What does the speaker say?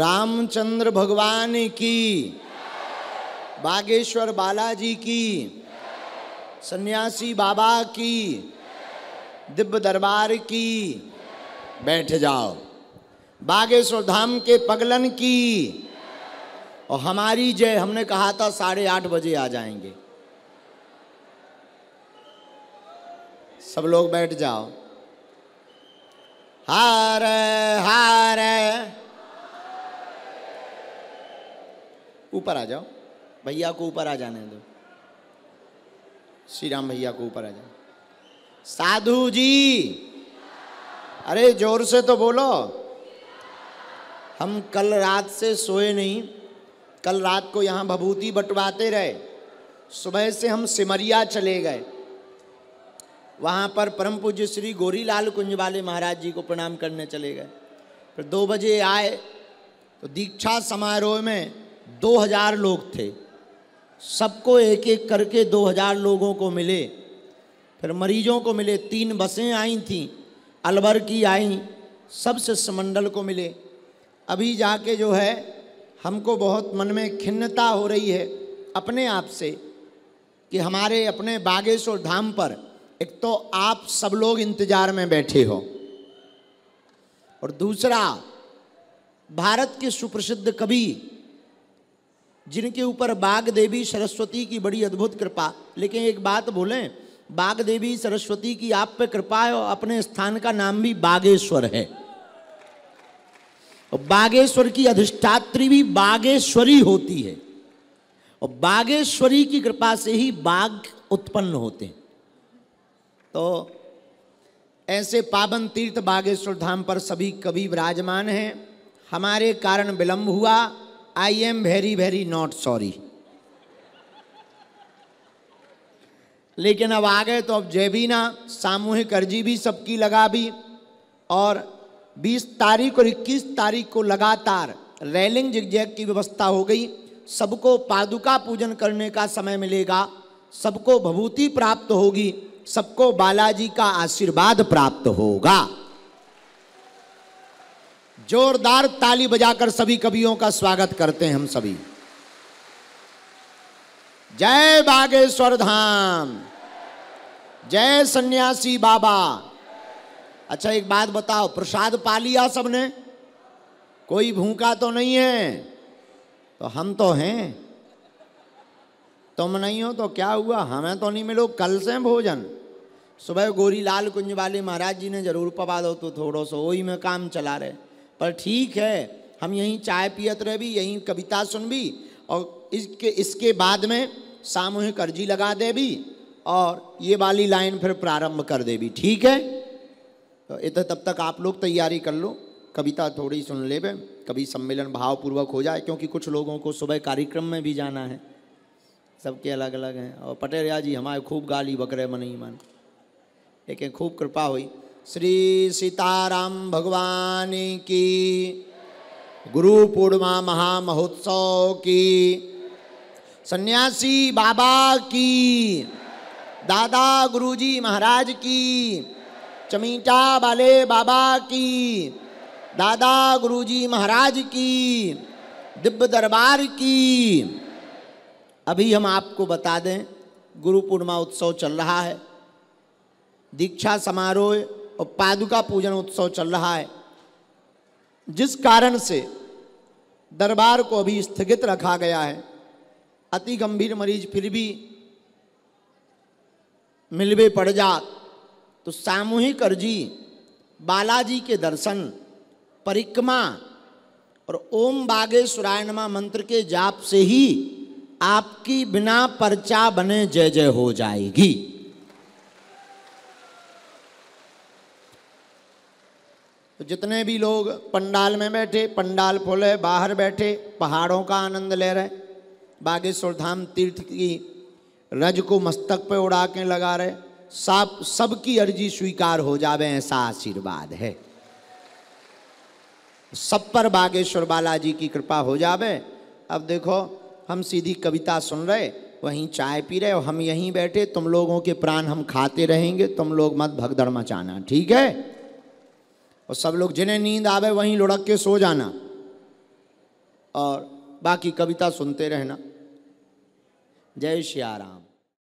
रामचंद्र भगवान की बागेश्वर बालाजी की सन्यासी बाबा की दिव्य दरबार की बैठ जाओ बागेश्वर धाम के पगलन की और हमारी जय हमने कहा था साढ़े आठ बजे आ जाएंगे सब लोग बैठ जाओ हार हार ऊपर आ जाओ भैया को ऊपर आ जाने दो श्री राम भैया को ऊपर आ जाओ साधु जी अरे जोर से तो बोलो हम कल रात से सोए नहीं कल रात को यहाँ भभूति बटवाते रहे सुबह से हम सिमरिया चले गए वहाँ पर परम पूज्य श्री गोरीलाल कुंजवाले महाराज जी को प्रणाम करने चले गए फिर दो बजे आए तो दीक्षा समारोह में दो हजार लोग थे सबको एक एक करके दो हजार लोगों को मिले फिर मरीजों को मिले तीन बसें आई थीं अलवर की आई सब मंडल को मिले अभी जाके जो है हमको बहुत मन में खिन्नता हो रही है अपने आप से कि हमारे अपने बागेश्वर धाम पर एक तो आप सब लोग इंतज़ार में बैठे हो और दूसरा भारत के सुप्रसिद्ध कवि जिनके ऊपर बाग देवी सरस्वती की बड़ी अद्भुत कृपा लेकिन एक बात बोलें बाग देवी सरस्वती की आप पे कृपा है और अपने स्थान का नाम भी बागेश्वर है और बागेश्वर की अधिष्ठात्री भी बागेश्वरी होती है और बागेश्वरी की कृपा से ही बाघ उत्पन्न होते हैं तो ऐसे पावन तीर्थ बागेश्वर धाम पर सभी कभी विराजमान हैं हमारे कारण विलंब हुआ I am very very not sorry लेकिन अब आ गए तो अब ना सामूहिक अर्जी भी सबकी लगा भी और 20 तारीख और 21 तारीख को लगातार रैलिंग जिगजैग की व्यवस्था हो गई सबको पादुका पूजन करने का समय मिलेगा सबको भभूति प्राप्त होगी सबको बालाजी का आशीर्वाद प्राप्त होगा जोरदार ताली बजाकर सभी कवियों का स्वागत करते हैं हम सभी जय बागेश्वर धाम जय सन्यासी बाबा अच्छा एक बात बताओ प्रसाद पा लिया सबने कोई भूखा तो नहीं है तो हम तो हैं तुम नहीं हो तो क्या हुआ हमें तो नहीं मिलो कल से भोजन सुबह गोरी लाल कुंज वाले महाराज जी ने जरूर पवा दो तो थोड़ो सो वही में काम चला रहे पर ठीक है हम यहीं चाय पियत रह भी यहीं कविता सुन भी और इसके इसके बाद में सामूहिक अर्जी लगा दे भी और ये वाली लाइन फिर प्रारंभ कर दे भी ठीक है तो इत तब तक आप लोग तैयारी कर लो कविता थोड़ी सुन ले कभी सम्मेलन भावपूर्वक हो जाए क्योंकि कुछ लोगों को सुबह कार्यक्रम में भी जाना है सबके अलग अलग हैं और पटेरिया जी हमारे खूब गाली बकरे मन ही मन लेकिन खूब कृपा हुई श्री सीताराम भगवान की गुरु पूर्णिमा महामहोत्सव की सन्यासी बाबा की दादा गुरुजी महाराज की चमीटा वाले बाबा की दादा गुरुजी महाराज की दिव्य दरबार की अभी हम आपको बता दें गुरु पूर्णिमा उत्सव चल रहा है दीक्षा समारोह और पादुका पूजन उत्सव चल रहा है जिस कारण से दरबार को अभी स्थगित रखा गया है अति गंभीर मरीज फिर भी मिलवे पड़ जात तो सामूहिक अर्जी बालाजी के दर्शन परिक्रमा और ओम बागेश्वराय नमा मंत्र के जाप से ही आपकी बिना पर्चा बने जय जय हो जाएगी तो जितने भी लोग पंडाल में बैठे पंडाल फुल है बाहर बैठे पहाड़ों का आनंद ले रहे बागेश्वर धाम तीर्थ की रज को मस्तक पे उड़ा के लगा रहे सब सबकी अर्जी स्वीकार हो जावे ऐसा आशीर्वाद है सब पर बागेश्वर बालाजी की कृपा हो जावे अब देखो हम सीधी कविता सुन रहे वहीं चाय पी रहे और हम यहीं बैठे तुम लोगों के प्राण हम खाते रहेंगे तुम लोग मत भगदड़ मचाना ठीक है और सब लोग जिन्हें नींद आवे वहीं लुढ़क के सो जाना और बाकी कविता सुनते रहना जय श्याराम